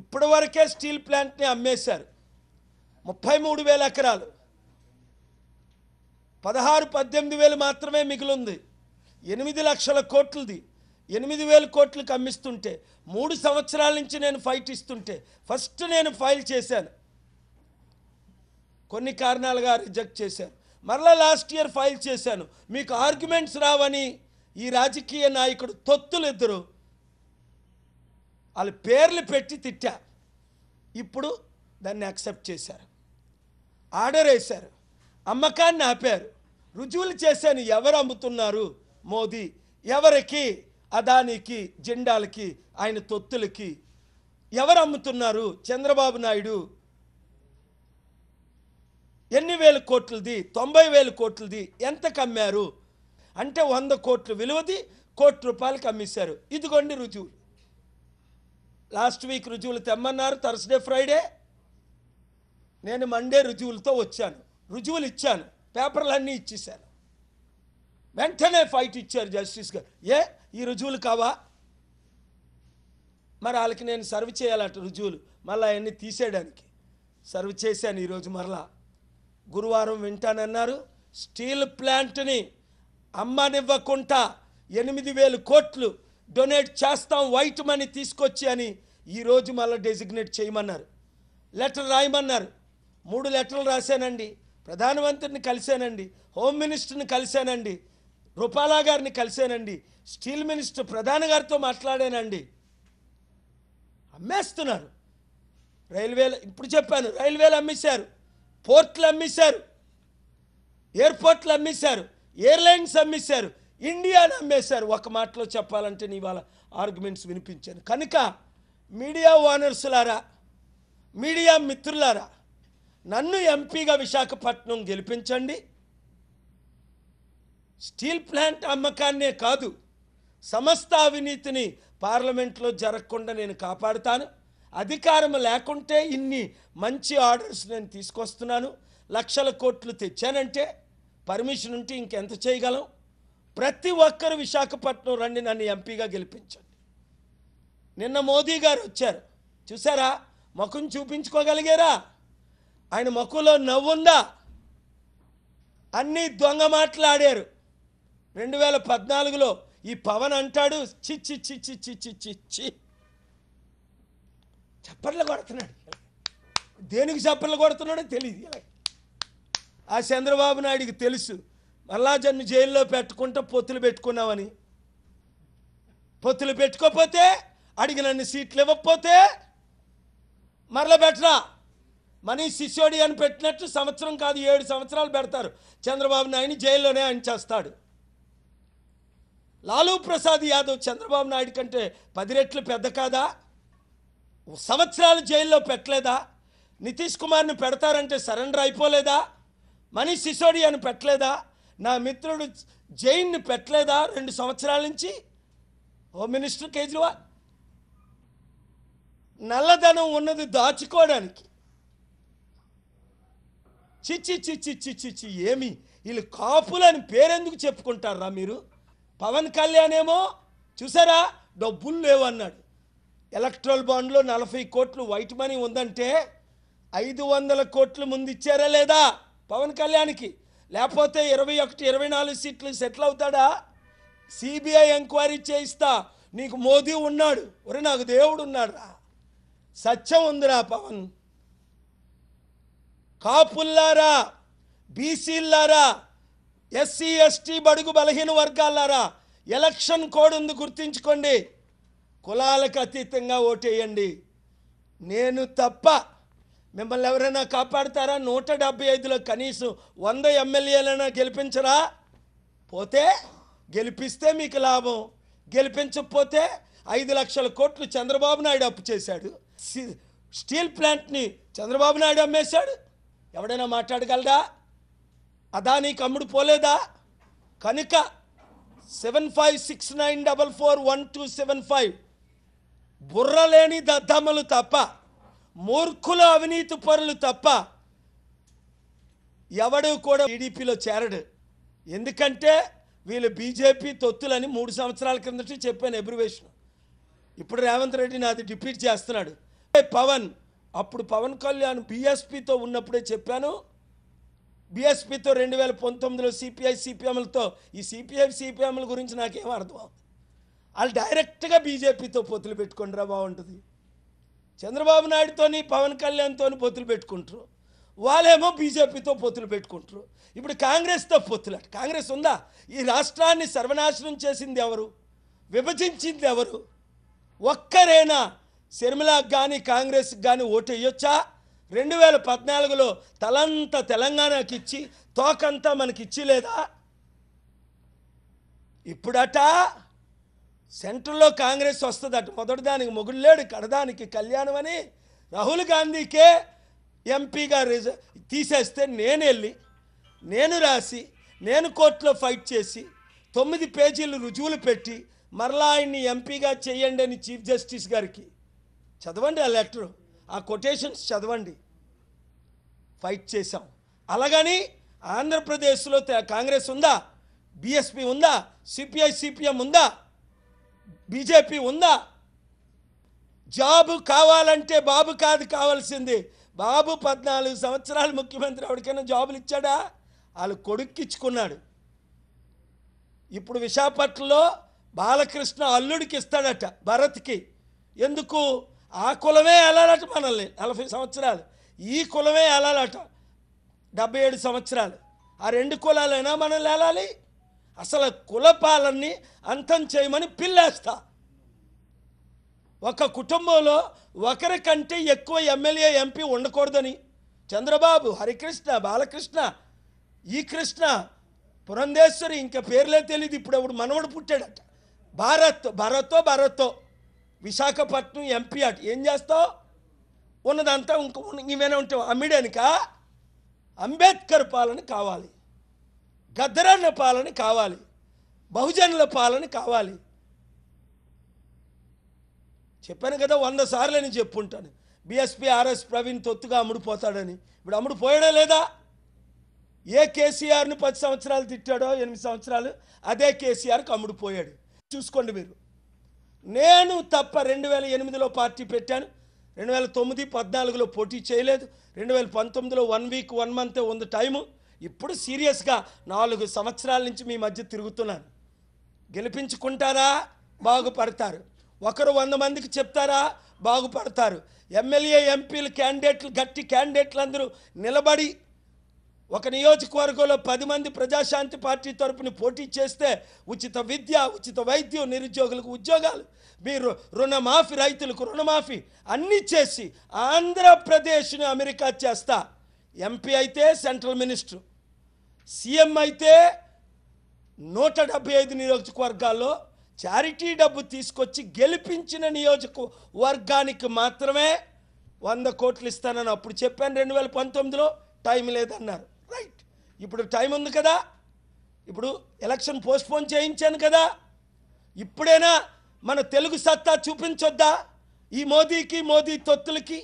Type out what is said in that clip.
ఇప్పటివరకే steel ప్లాంట్ని అమ్మేశారు ముప్పై మూడు వేల ఎకరాలు పదహారు పద్దెనిమిది వేలు మాత్రమే మిగిలింది ఎనిమిది లక్షల కోట్లది ఎనిమిది వేల కోట్లకు అమ్మిస్తుంటే మూడు సంవత్సరాల నుంచి నేను ఫైట్ ఇస్తుంటే ఫస్ట్ నేను ఫైల్ చేశాను కొన్ని కారణాలుగా రిజెక్ట్ చేశాను మరలా లాస్ట్ ఇయర్ ఫైల్ చేశాను మీకు ఆర్గ్యుమెంట్స్ రావని ఈ రాజకీయ నాయకుడు తొత్తులు ఇద్దరు వాళ్ళు పేర్లు పెట్టి తిట్టా ఇప్పుడు దాన్ని యాక్సెప్ట్ చేశారు ఆర్డర్ వేశారు అమ్మకాన్ని ఆపారు రుజువులు చేశాను ఎవరు అమ్ముతున్నారు మోదీ ఎవరికి అదానికి జెండాలకి ఆయన తొత్తులకి ఎవరు అమ్ముతున్నారు చంద్రబాబు నాయుడు ఎన్ని వేల కోట్లది తొంభై వేల కోట్లది ఎంత కమ్మారు అంటే వంద కోట్లు విలువది కోటి రూపాయలకు అమ్మేశారు ఇదిగోండి రుజువులు లాస్ట్ వీక్ రుజువులు తెమ్మన్నారు థర్స్డే ఫ్రైడే నేను మండే రుజువులతో వచ్చాను రుజువులు ఇచ్చాను పేపర్లు అన్నీ ఇచ్చేశాను వెంటనే ఫైట్ ఇచ్చారు జస్టిస్ గారు ఏ ఈ రుజువులు కావా మరి వాళ్ళకి నేను సర్వ్ చేయాలట రుజువులు మళ్ళీ అవన్నీ తీసేయడానికి సర్వ్ చేశాను ఈరోజు మరలా గురువారం వింటానన్నారు స్టీల్ ప్లాంట్ని అమ్మనివ్వకుండా ఎనిమిది వేలు కోట్లు డొనేట్ చేస్తాం వైట్ మనీ తీసుకొచ్చి అని ఈరోజు మళ్ళీ డెసిగ్నేట్ చేయమన్నారు లెటర్ రాయమన్నారు మూడు లెటర్లు రాశానండి ప్రధానమంత్రిని కలిశానండి హోమ్ మినిస్టర్ని కలిశానండి రూపాలా గారిని కలిశానండి స్టీల్ మినిస్టర్ ప్రధాన గారితో మాట్లాడానండి అమ్మేస్తున్నారు రైల్వేలు ఇప్పుడు చెప్పాను రైల్వేలు అమ్మేశారు పోర్ట్లు అమ్మేశారు ఎయిర్పోర్ట్లు అమ్మేశారు ఎయిర్లైన్స్ అమ్మేశారు ఇండియా అమ్మేశారు ఒక మాటలో చెప్పాలంటే నీ వాళ్ళ ఆర్గ్యుమెంట్స్ వినిపించాను కనుక మీడియా ఓనర్సులారా మీడియా మిత్రులారా నన్ను ఎంపీగా విశాఖపట్నం గెలిపించండి స్టీల్ ప్లాంట్ అమ్మకాన్నే కాదు సమస్త అవినీతిని పార్లమెంట్లో జరగకుండా నేను కాపాడుతాను అధికారం లేకుంటే ఇన్ని మంచి ఆర్డర్స్ నేను తీసుకొస్తున్నాను లక్షల కోట్లు తెచ్చానంటే పర్మిషన్ ఉంటే ఇంకెంత చేయగలం ప్రతి ఒక్కరు విశాఖపట్నం రండి నన్ను ఎంపీగా గెలిపించండి నిన్న మోదీ గారు వచ్చారు చూసారా ముఖం చూపించుకోగలిగారా ఆయన మొక్కులో నవ్వుందా అన్నీ దొంగ మాట్లాడారు రెండు వేల పద్నాలుగులో ఈ పవన్ అంటాడు చిచ్చి చిచ్చి చిచ్చి చిచ్చి చప్పట్లు కొడుతున్నాడు దేనికి చప్పట్లు కొడుతున్నాడో తెలియదు ఆ చంద్రబాబు నాయుడికి తెలుసు మళ్ళా జైల్లో పెట్టుకుంటా పొత్తులు పెట్టుకున్నావని పొత్తులు పెట్టుకోపోతే అడిగినన్ని సీట్లు ఇవ్వకపోతే మరల పెట్టరా మనీ శిష్యోడి అని పెట్టినట్టు సంవత్సరం కాదు ఏడు సంవత్సరాలు పెడతారు చంద్రబాబు నాయుడిని జైల్లోనే అంచేస్తాడు లాలూ ప్రసాద్ యాదవ్ చంద్రబాబు నాయుడు కంటే పది రెట్లు పెద్ద కాదా సంవత్సరాలు జైల్లో పెట్టలేదా నితీష్ కుమార్ని పెడతారంటే సరెండర్ అయిపోలేదా మనీష్ సిసోడియాను పెట్టలేదా నా మిత్రుడు జైన్ని పెట్టలేదా రెండు సంవత్సరాల నుంచి హోమ్ మినిస్టర్ కేజ్రీవాల్ నల్లధనం ఉన్నది దాచుకోవడానికి చిచ్చి చిచ్చి చిచ్చి చి ఏమి వీళ్ళు అని పేరెందుకు చెప్పుకుంటారా మీరు పవన్ కళ్యాణ్ ఏమో చూసారా డబ్బులు లేవన్నాడు ఎలక్ట్రల్ బాండ్లో నలభై కోట్లు వైట్ మనీ ఉందంటే ఐదు వందల కోట్లు ముందు ఇచ్చారా లేదా పవన్ కళ్యాణ్కి లేకపోతే ఇరవై ఒకటి ఇరవై నాలుగు సీట్లు సెటిల్ అవుతాడా సిబిఐ ఎంక్వైరీ చేయిస్తా నీకు మోదీ ఉన్నాడు ఒరే నాకు దేవుడు ఉన్నాడు రా సత్యం ఉందిరా పవన్ కాపుల్లారా బీసీల్లారా ఎస్సీ ఎస్టీ బడుగు బలహీన వర్గాలారా ఎలక్షన్ కోడ్ ఉంది గుర్తించుకోండి కులాలకు అతీతంగా ఓటేయండి నేను తప్ప మిమ్మల్ని ఎవరైనా కాపాడతారా నూట డెబ్బై ఐదులో కనీసం వంద ఎమ్మెల్యేలైనా గెలిపించరా పోతే గెలిపిస్తే మీకు లాభం గెలిపించకపోతే ఐదు లక్షల కోట్లు చంద్రబాబు నాయుడు అప్పు చేశాడు స్టీల్ ప్లాంట్ని చంద్రబాబు నాయుడు అమ్మేశాడు ఎవడైనా మాట్లాడగలరా అదానీ కమ్ముడు పోలేదా కనుక seven five six nine double four one two seven five బుర్ర లేని దద్దమ్మలు తప్ప మూర్ఖుల అవినీతి పరులు తప్ప ఎవడు కూడా టీడీపీలో చేరడు ఎందుకంటే వీళ్ళు బీజేపీ తొత్తులని మూడు సంవత్సరాల కిందట చెప్పాను ఎబ్రివేషన్ ఇప్పుడు రేవంత్ రెడ్డి నాది డిప్యూట్ చేస్తున్నాడు పవన్ అప్పుడు పవన్ కళ్యాణ్ బీఎస్పీతో ఉన్నప్పుడే చెప్పాను బీఎస్పీతో రెండు వేల పంతొమ్మిదిలో సిపిఐ సిపిఎంలతో ఈ సిపిఐ సిపిఎంల గురించి నాకేం అర్థం వాళ్ళు డైరెక్ట్గా బీజేపీతో పొత్తులు పెట్టుకుంటారా బాగుంటుంది చంద్రబాబు నాయుడుతోని పవన్ కళ్యాణ్తో పొత్తులు పెట్టుకుంటారు వాళ్ళేమో బీజేపీతో పొత్తులు పెట్టుకుంటారు ఇప్పుడు కాంగ్రెస్తో పొత్తులు కాంగ్రెస్ ఉందా ఈ రాష్ట్రాన్ని సర్వనాశనం చేసింది ఎవరు విభజించింది ఎవరు ఒక్కరైనా శర్మిలాకి కానీ కాంగ్రెస్కి కానీ ఓటు వేయొచ్చా రెండు వేల పద్నాలుగులో తలంతా తెలంగాణకి ఇచ్చి తోకంతా మనకి లేదా ఇప్పుడట సెంట్రల్లో కాంగ్రెస్ వస్తుందట మొదటి దానికి మొగుళ్ళేడు కడదానికి కళ్యాణం అని రాహుల్ గాంధీకే ఎంపీగా రిజ తీసేస్తే నేను వెళ్ళి నేను రాసి నేను కోర్టులో ఫైట్ చేసి తొమ్మిది పేజీలు రుజువులు పెట్టి మరలా ఆయన్ని ఎంపీగా చేయండి అని చీఫ్ జస్టిస్ గారికి చదవండి ఆ లెటర్ ఆ కొటేషన్స్ చదవండి ఫైట్ చేశాం అలాగని ఆంధ్రప్రదేశ్లో కాంగ్రెస్ ఉందా బీఎస్పీ ఉందా సిపిఐ సిపిఎం ఉందా బీజేపీ ఉందా జాబు కావాలంటే బాబు కాదు కావాల్సింది బాబు పద్నాలుగు సంవత్సరాలు ముఖ్యమంత్రి ఎవరికైనా జాబులు ఇచ్చాడా వాళ్ళు కొడుక్కిచ్చుకున్నాడు ఇప్పుడు విశాఖపట్నంలో బాలకృష్ణ అల్లుడికి ఇస్తాడట భరత్కి ఎందుకు ఆ కులమే వెళ్ళాలట మనల్ని నలభై సంవత్సరాలు ఈ కులమే వెళ్ళాలట డెబ్బై ఏడు సంవత్సరాలు ఆ రెండు కులాలైనా మనల్ని వెళ్ళాలి అసలు కులపాలన్నీ అంతం చేయమని పిల్లేస్తా ఒక కుటుంబంలో ఒకరికంటే ఎక్కువ ఎమ్మెల్యే ఎంపీ ఉండకూడదని చంద్రబాబు హరికృష్ణ బాలకృష్ణ ఈ కృష్ణ పురంధేశ్వరి ఇంకా పేర్లే తెలియదు ఇప్పుడు ఇప్పుడు మనవడు పుట్టాడట భారత్ భారతో భారత్తో విశాఖపట్నం ఎంపీ అట ఏం చేస్తావు ఉన్నదంతా ఇంక ఇవేనా ఉంటావు అమ్మిడానిక అంబేద్కర్ పాలన కావాలి గద్దరన్న పాలన కావాలి బహుజనుల పాలన కావాలి చెప్పాను కదా వంద సార్లు నేను చెప్పుంటాను బీఎస్పీ ఆర్ఎస్ ప్రవీణ్ తొత్తుగా అమ్ముడుపోతాడని ఇప్పుడు అమ్ముడుపోయాడా లేదా ఏ కేసీఆర్ని పది సంవత్సరాలు తిట్టాడో ఎనిమిది సంవత్సరాలు అదే కేసీఆర్కి అమ్ముడుపోయాడు చూసుకోండి మీరు నేను తప్ప రెండు వేల ఎనిమిదిలో పార్టీ పెట్టాను రెండు వేల తొమ్మిది పద్నాలుగులో పోటీ చేయలేదు రెండు వేల పంతొమ్మిదిలో వన్ వీక్ వన్ మంతే ఉంది టైము ఇప్పుడు సీరియస్గా నాలుగు సంవత్సరాల నుంచి మీ మధ్య తిరుగుతున్నాను గెలిపించుకుంటారా బాగుపడతారు ఒకరు వంద మందికి చెప్తారా బాగుపడతారు ఎమ్మెల్యే ఎంపీలు క్యాండిడేట్లు గట్టి క్యాండిడేట్లు అందరూ నిలబడి ఒక నియోజకవర్గంలో పది మంది ప్రజాశాంతి పార్టీ తరపున పోటీ చేస్తే ఉచిత విద్య ఉచిత వైద్యం నిరుద్యోగులకు ఉద్యోగాలు మీరు రుణమాఫీ రైతులకు రుణమాఫీ అన్నీ చేసి ఆంధ్రప్రదేశ్ను అమెరికా చేస్తా ఎంపీ అయితే సెంట్రల్ మినిస్టర్ సీఎం అయితే నూట డెబ్బై ఐదు నియోజకవర్గాల్లో చారిటీ డబ్బు తీసుకొచ్చి గెలిపించిన నియోజకవర్గానికి మాత్రమే వంద కోట్లు ఇస్తానని అప్పుడు చెప్పాను రెండు వేల పంతొమ్మిదిలో టైం లేదన్నారు రైట్ ఇప్పుడు టైం ఉంది కదా ఇప్పుడు ఎలక్షన్ పోస్ట్పోన్ చేయించాను కదా ఇప్పుడైనా మన తెలుగు సత్తా చూపించొద్దా ఈ మోదీకి మోదీ తొత్తులకి